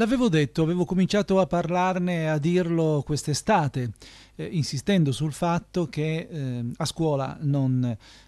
L'avevo detto, avevo cominciato a parlarne, a dirlo quest'estate, eh, insistendo sul fatto che eh, a scuola non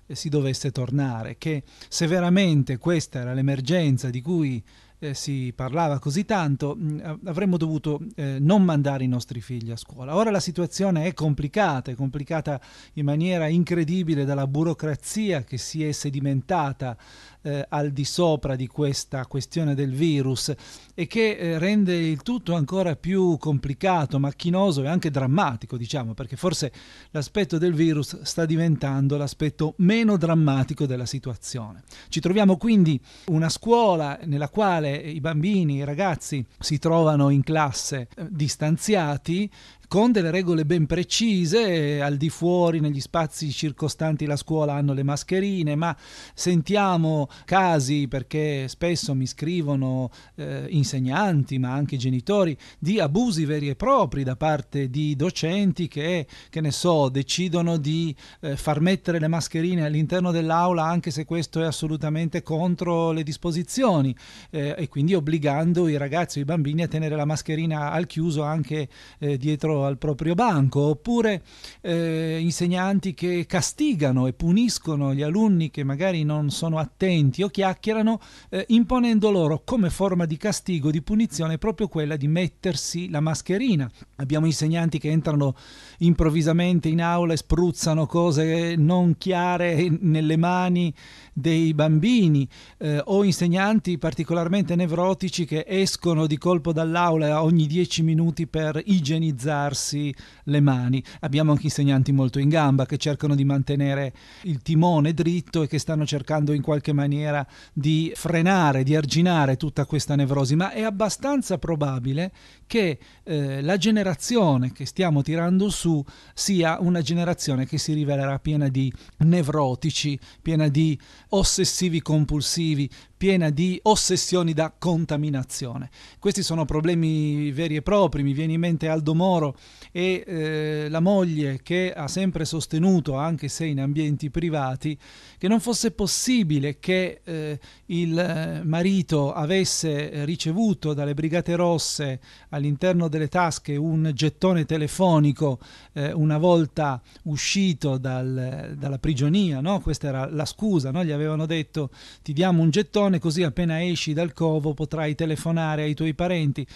eh, si dovesse tornare, che se veramente questa era l'emergenza di cui eh, si parlava così tanto, mh, mm, avremmo dovuto eh, non mandare i nostri figli a scuola. Ora la situazione è complicata, è complicata in maniera incredibile dalla burocrazia che si è sedimentata eh, al di sopra di questa questione del virus e che eh, rende il tutto ancora più complicato, macchinoso e anche drammatico, diciamo, perché forse l'aspetto del virus sta diventando l'aspetto meno drammatico della situazione. Ci troviamo quindi una scuola nella quale eh, i bambini, i ragazzi si trovano in classe eh, distanziati con delle regole ben precise, al di fuori negli spazi circostanti la scuola hanno le mascherine, ma sentiamo casi perché spesso mi scrivono eh, insegnanti, ma anche genitori, di abusi veri e propri da parte di docenti che, che ne so, decidono di eh, far mettere le mascherine all'interno dell'aula anche se questo è assolutamente contro le disposizioni eh, e quindi obbligando i ragazzi e i bambini a tenere la mascherina al chiuso anche eh, dietro al proprio banco, oppure eh, insegnanti che castigano e puniscono gli alunni che magari non sono attenti o chiacchierano, eh, imponendo loro come forma di castigo, di punizione, proprio quella di mettersi la mascherina. Abbiamo insegnanti che entrano improvvisamente in aula e spruzzano cose non chiare nelle mani dei bambini eh, o insegnanti particolarmente nevrotici che escono di colpo dall'aula ogni 10 minuti per igienizzare lavarsi le mani. Abbiamo anche insegnanti molto in gamba che cercano di mantenere il timone dritto e che stanno cercando in qualche maniera di frenare, di arginare tutta questa nevrosi, ma è abbastanza probabile che eh, la generazione che stiamo tirando su sia una generazione che si rivelerà piena di nevrotici, piena di ossessivi compulsivi, piena di ossessioni da contaminazione. Questi sono problemi veri e propri, mi viene in mente Aldo Moro e eh, la moglie che ha sempre sostenuto, anche se in ambienti privati, che non fosse possibile che eh, il eh, marito avesse ricevuto dalle Brigate Rosse all'interno delle tasche un gettone telefonico eh, una volta uscito dal, dalla prigionia, no? questa era la scusa, no? gli avevano detto ti diamo un gettone così appena esci dal covo potrai telefonare ai tuoi parenti.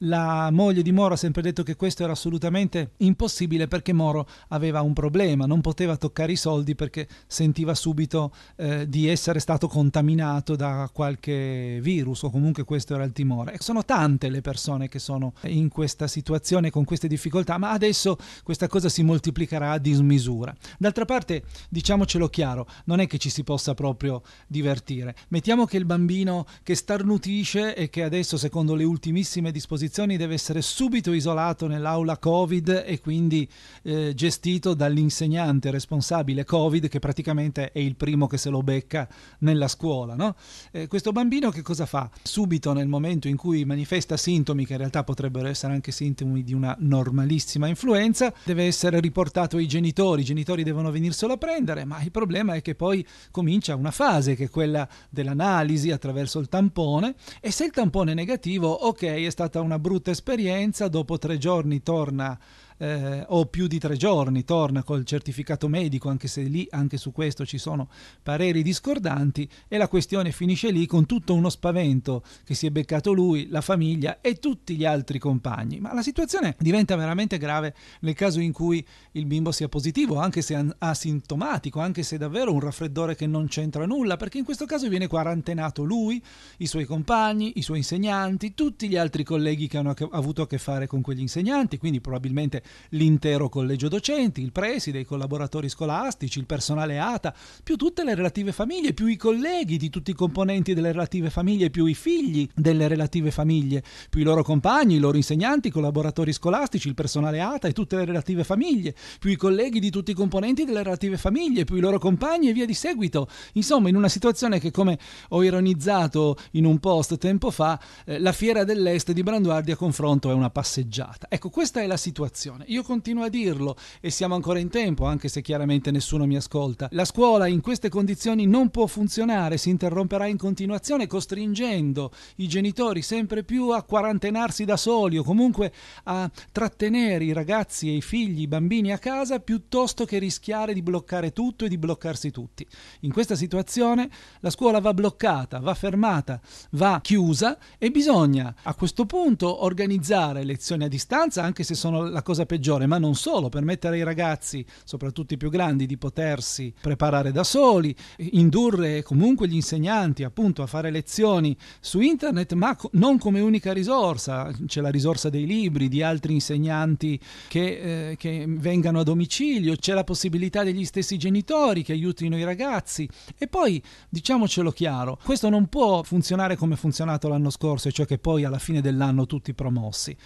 La moglie di Moro ha sempre detto che questo era solo assolutamente impossibile perché Moro aveva un problema, non poteva toccare i soldi perché sentiva subito eh, di essere stato contaminato da qualche virus o comunque questo era il timore. sono tante le persone che sono in questa situazione con queste difficoltà, ma adesso questa cosa si moltiplicherà a dismisura. D'altra parte, diciamocelo chiaro, non è che ci si possa proprio divertire. Mettiamo che il bambino che starnutisce e che adesso secondo le ultimissime disposizioni deve essere subito isolato nell'aula Covid e quindi eh, gestito dall'insegnante responsabile Covid che praticamente è il primo che se lo becca nella scuola. No? Eh, questo bambino che cosa fa? Subito nel momento in cui manifesta sintomi che in realtà potrebbero essere anche sintomi di una normalissima influenza, deve essere riportato ai genitori, i genitori devono venirselo a prendere, ma il problema è che poi comincia una fase che è quella dell'analisi attraverso il tampone e se il tampone è negativo, ok, è stata una brutta esperienza, dopo tre giorni torna tornar eh, o più di tre giorni, torna col certificato medico, anche se lì anche su questo ci sono pareri discordanti e la questione finisce lì con tutto uno spavento che si è beccato lui, la famiglia e tutti gli altri compagni. Ma la situazione diventa veramente grave nel caso in cui il bimbo sia positivo, anche se asintomatico, anche se davvero un raffreddore che non c'entra nulla, perché in questo caso viene quarantenato lui, i suoi compagni, i suoi insegnanti, tutti gli altri colleghi che hanno avuto a che fare con quegli insegnanti, quindi probabilmente l'intero collegio docenti, il preside, i collaboratori scolastici, il personale ATA, più tutte le relative famiglie, più i colleghi di tutti i componenti delle relative famiglie, più i figli delle relative famiglie, più i loro compagni, i loro insegnanti, i collaboratori scolastici, il personale ATA e tutte le relative famiglie, più i colleghi di tutti i componenti delle relative famiglie, più i loro compagni e via di seguito. Insomma, in una situazione che, come ho ironizzato in un post tempo fa, eh, la fiera dell'est di Branduardi a confronto è una passeggiata. Ecco, questa è la situazione educazione. Io continuo a dirlo e siamo ancora in tempo, anche se chiaramente nessuno mi ascolta. La scuola in queste condizioni non può funzionare, si interromperà in continuazione costringendo i genitori sempre più a quarantenarsi da soli o comunque a trattenere i ragazzi e i figli, i bambini a casa piuttosto che rischiare di bloccare tutto e di bloccarsi tutti. In questa situazione la scuola va bloccata, va fermata, va chiusa e bisogna a questo punto organizzare lezioni a distanza, anche se sono la cosa peggiore, ma non solo, permettere ai ragazzi, soprattutto i più grandi, di potersi preparare da soli, indurre comunque gli insegnanti appunto a fare lezioni su internet, ma non come unica risorsa, c'è la risorsa dei libri, di altri insegnanti che, eh, che vengano a domicilio, c'è la possibilità degli stessi genitori che aiutino i ragazzi e poi diciamocelo chiaro, questo non può funzionare come è funzionato l'anno scorso, e cioè che poi alla fine dell'anno tutti promossi.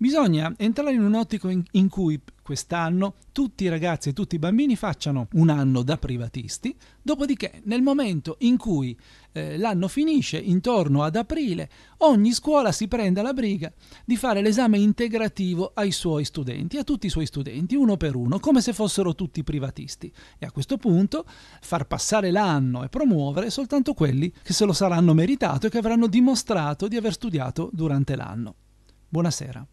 Bisogna entrare in un'ottica in, in cui quest'anno tutti i ragazzi e tutti i bambini facciano un anno da privatisti, dopodiché nel momento in cui eh, l'anno finisce, intorno ad aprile, ogni scuola si prenda la briga di fare l'esame integrativo ai suoi studenti, a tutti i suoi studenti, uno per uno, come se fossero tutti privatisti. E a questo punto far passare l'anno e promuovere soltanto quelli che se lo saranno meritato e che avranno dimostrato di aver studiato durante l'anno. Buonasera.